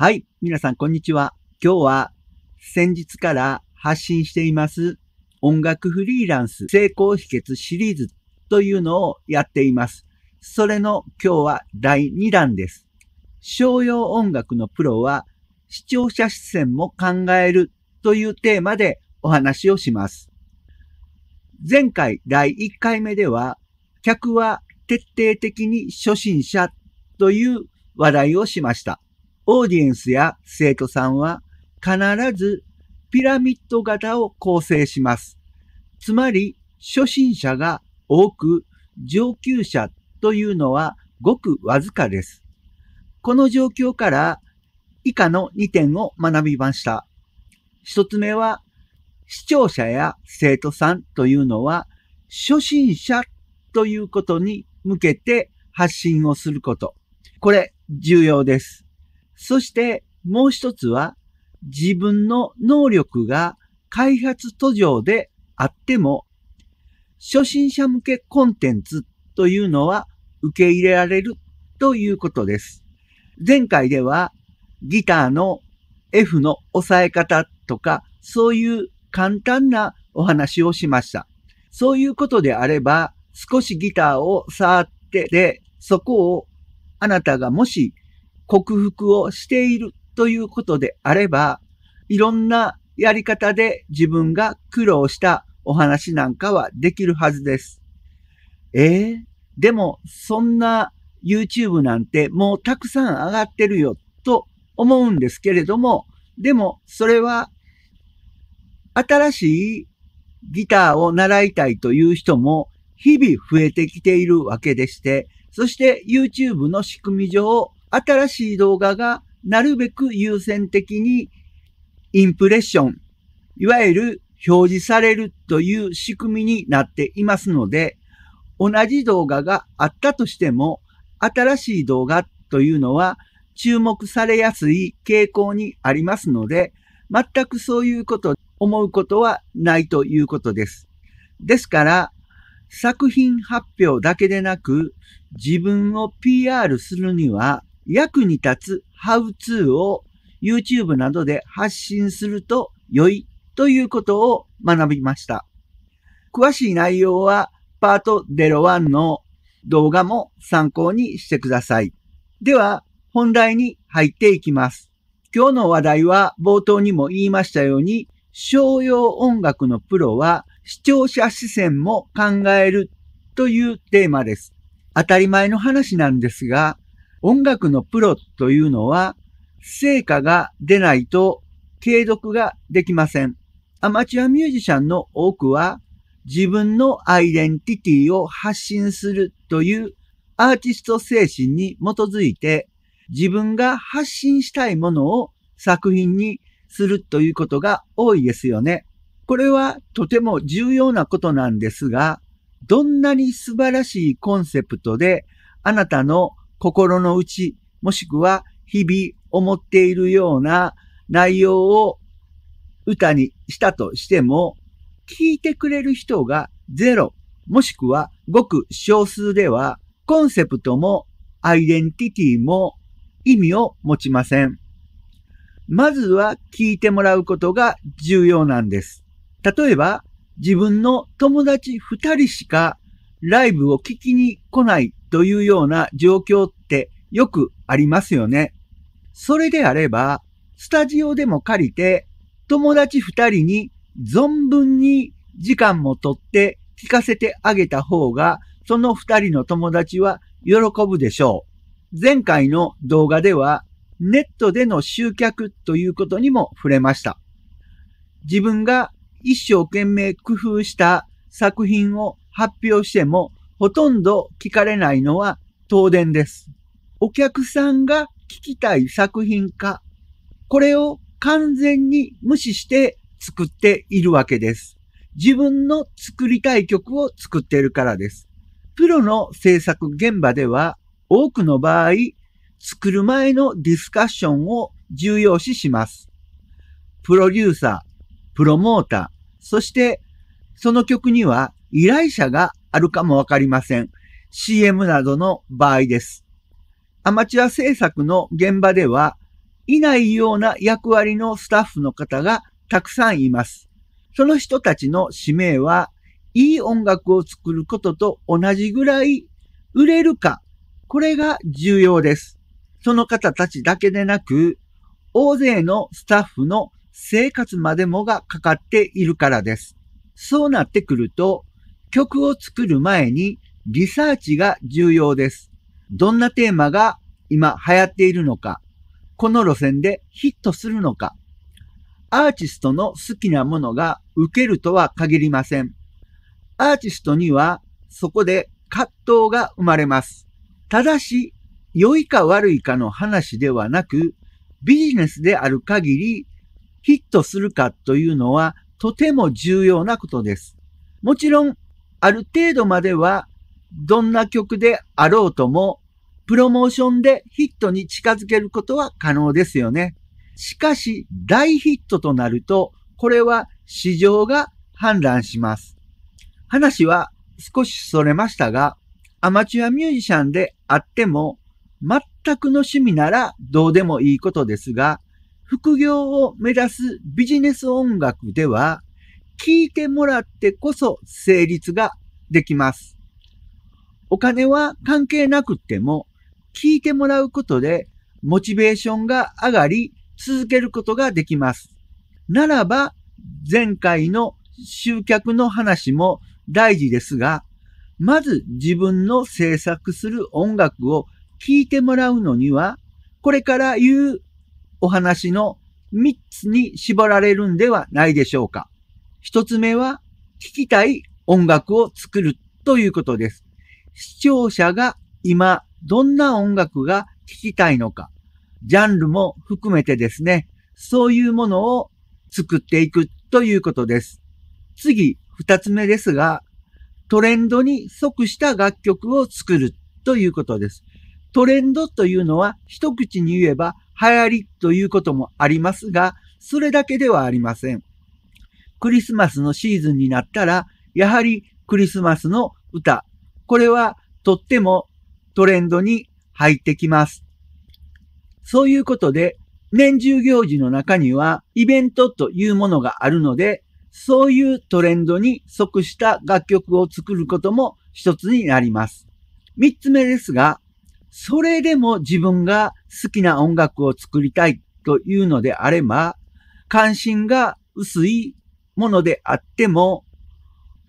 はい。皆さん、こんにちは。今日は、先日から発信しています、音楽フリーランス成功秘訣シリーズというのをやっています。それの今日は第2弾です。商用音楽のプロは、視聴者視線も考えるというテーマでお話をします。前回第1回目では、客は徹底的に初心者という話題をしました。オーディエンスや生徒さんは必ずピラミッド型を構成します。つまり、初心者が多く、上級者というのはごくわずかです。この状況から以下の2点を学びました。1つ目は、視聴者や生徒さんというのは、初心者ということに向けて発信をすること。これ、重要です。そしてもう一つは自分の能力が開発途上であっても初心者向けコンテンツというのは受け入れられるということです。前回ではギターの F の押さえ方とかそういう簡単なお話をしました。そういうことであれば少しギターを触ってでそこをあなたがもし克服をしているということであれば、いろんなやり方で自分が苦労したお話なんかはできるはずです。ええー、でもそんな YouTube なんてもうたくさん上がってるよと思うんですけれども、でもそれは新しいギターを習いたいという人も日々増えてきているわけでして、そして YouTube の仕組み上新しい動画がなるべく優先的にインプレッション、いわゆる表示されるという仕組みになっていますので、同じ動画があったとしても、新しい動画というのは注目されやすい傾向にありますので、全くそういうこと、思うことはないということです。ですから、作品発表だけでなく、自分を PR するには、役に立つハウツーを YouTube などで発信すると良いということを学びました。詳しい内容はパート01の動画も参考にしてください。では本題に入っていきます。今日の話題は冒頭にも言いましたように商用音楽のプロは視聴者視線も考えるというテーマです。当たり前の話なんですが、音楽のプロというのは、成果が出ないと継続ができません。アマチュアミュージシャンの多くは、自分のアイデンティティを発信するというアーティスト精神に基づいて、自分が発信したいものを作品にするということが多いですよね。これはとても重要なことなんですが、どんなに素晴らしいコンセプトであなたの心の内、もしくは日々思っているような内容を歌にしたとしても、聞いてくれる人がゼロ、もしくはごく少数では、コンセプトもアイデンティティも意味を持ちません。まずは聞いてもらうことが重要なんです。例えば、自分の友達二人しかライブを聞きに来ないというような状況ってよくありますよね。それであれば、スタジオでも借りて、友達二人に存分に時間もとって聞かせてあげた方が、その二人の友達は喜ぶでしょう。前回の動画では、ネットでの集客ということにも触れました。自分が一生懸命工夫した作品を発表してもほとんど聞かれないのは東電です。お客さんが聞きたい作品か、これを完全に無視して作っているわけです。自分の作りたい曲を作っているからです。プロの制作現場では多くの場合、作る前のディスカッションを重要視します。プロデューサー、プロモーター、そしてその曲には依頼者があるかもわかりません。CM などの場合です。アマチュア制作の現場では、いないような役割のスタッフの方がたくさんいます。その人たちの使命は、いい音楽を作ることと同じぐらい売れるか、これが重要です。その方たちだけでなく、大勢のスタッフの生活までもがかかっているからです。そうなってくると、曲を作る前にリサーチが重要です。どんなテーマが今流行っているのか、この路線でヒットするのか、アーティストの好きなものが受けるとは限りません。アーティストにはそこで葛藤が生まれます。ただし、良いか悪いかの話ではなく、ビジネスである限りヒットするかというのはとても重要なことです。もちろんある程度まではどんな曲であろうとも、プロモーションでヒットに近づけることは可能ですよね。しかし、大ヒットとなると、これは市場が判断します。話は少しそれましたが、アマチュアミュージシャンであっても、全くの趣味ならどうでもいいことですが、副業を目指すビジネス音楽では、聞いてもらってこそ成立ができます。お金は関係なくても、聞いてもらうことでモチベーションが上がり続けることができます。ならば、前回の集客の話も大事ですが、まず自分の制作する音楽を聴いてもらうのには、これから言うお話の3つに絞られるんではないでしょうか。一つ目は、聴きたい音楽を作るということです。視聴者が今、どんな音楽が聴きたいのか、ジャンルも含めてですね、そういうものを作っていくということです。次、二つ目ですが、トレンドに即した楽曲を作るということです。トレンドというのは一口に言えば流行りということもありますが、それだけではありません。クリスマスのシーズンになったら、やはりクリスマスの歌。これはとってもトレンドに入ってきます。そういうことで、年中行事の中にはイベントというものがあるので、そういうトレンドに即した楽曲を作ることも一つになります。三つ目ですが、それでも自分が好きな音楽を作りたいというのであれば、関心が薄いものであっても、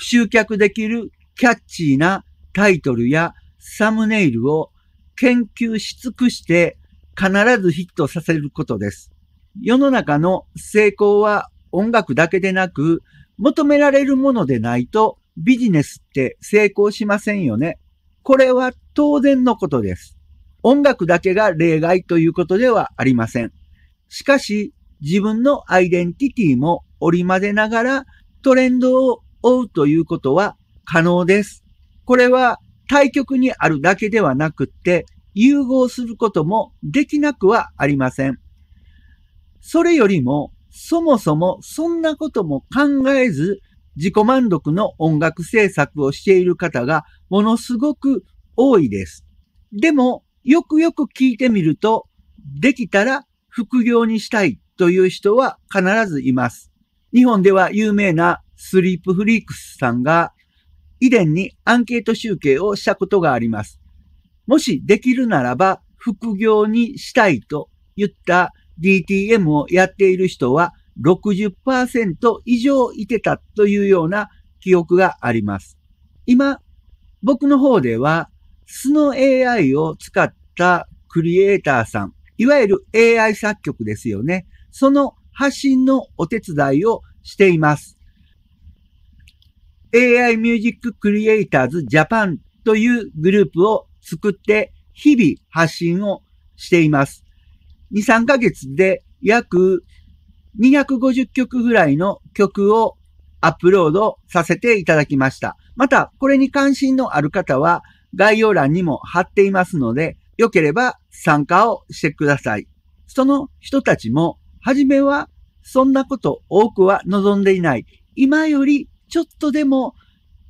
集客できるキャッチーなタイトルやサムネイルを研究し尽くして必ずヒットさせることです。世の中の成功は音楽だけでなく、求められるものでないとビジネスって成功しませんよね。これは当然のことです。音楽だけが例外ということではありません。しかし、自分のアイデンティティも織り交ぜながらトレンドを追うということは可能です。これは対局にあるだけではなくって、融合することもできなくはありません。それよりも、そもそもそんなことも考えず、自己満足の音楽制作をしている方がものすごく多いです。でも、よくよく聞いてみると、できたら副業にしたいという人は必ずいます。日本では有名なスリープフリークスさんが以前にアンケート集計をしたことがあります。もしできるならば副業にしたいと言った DTM をやっている人は60%以上いてたというような記憶があります。今、僕の方では素の AI を使ったクリエイターさん、いわゆる AI 作曲ですよね。その発信のお手伝いをしています。AI Music Creators Japan というグループを作って日々発信をしています。2、3ヶ月で約250曲ぐらいの曲をアップロードさせていただきました。また、これに関心のある方は概要欄にも貼っていますので、良ければ参加をしてください。その人たちもはじめはそんなこと多くは望んでいない。今よりちょっとでも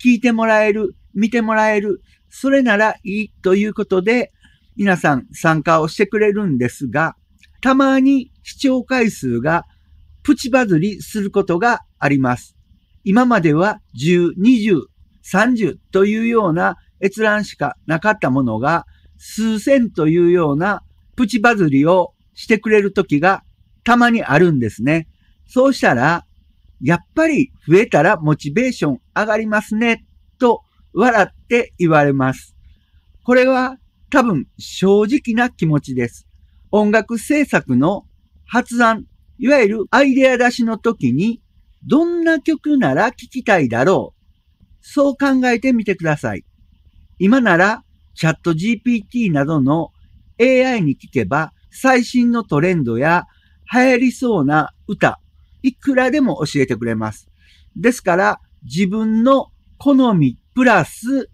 聞いてもらえる、見てもらえる、それならいいということで、皆さん参加をしてくれるんですが、たまに視聴回数がプチバズりすることがあります。今までは10、20、30というような閲覧しかなかったものが、数千というようなプチバズりをしてくれる時がたまにあるんですね。そうしたら、やっぱり増えたらモチベーション上がりますね、と笑って言われます。これは多分正直な気持ちです。音楽制作の発案、いわゆるアイデア出しの時に、どんな曲なら聴きたいだろう。そう考えてみてください。今ならチャット GPT などの AI に聞けば最新のトレンドや流行りそうな歌、いくらでも教えてくれます。ですから、自分の好みプラス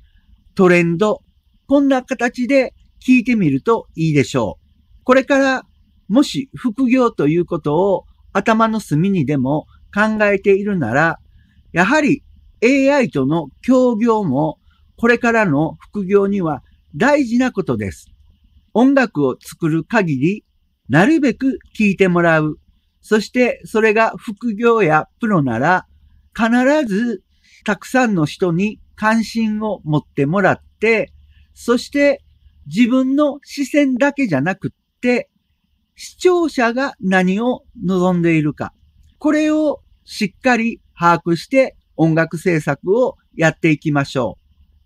トレンド、こんな形で聞いてみるといいでしょう。これから、もし副業ということを頭の隅にでも考えているなら、やはり AI との協業もこれからの副業には大事なことです。音楽を作る限りなるべく聞いてもらう。そしてそれが副業やプロなら、必ずたくさんの人に関心を持ってもらって、そして自分の視線だけじゃなくって、視聴者が何を望んでいるか、これをしっかり把握して音楽制作をやっていきましょ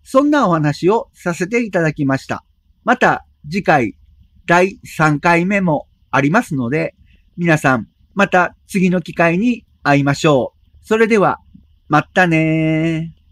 う。そんなお話をさせていただきました。また次回第3回目もありますので、皆さん、また次の機会に会いましょう。それでは、またねー。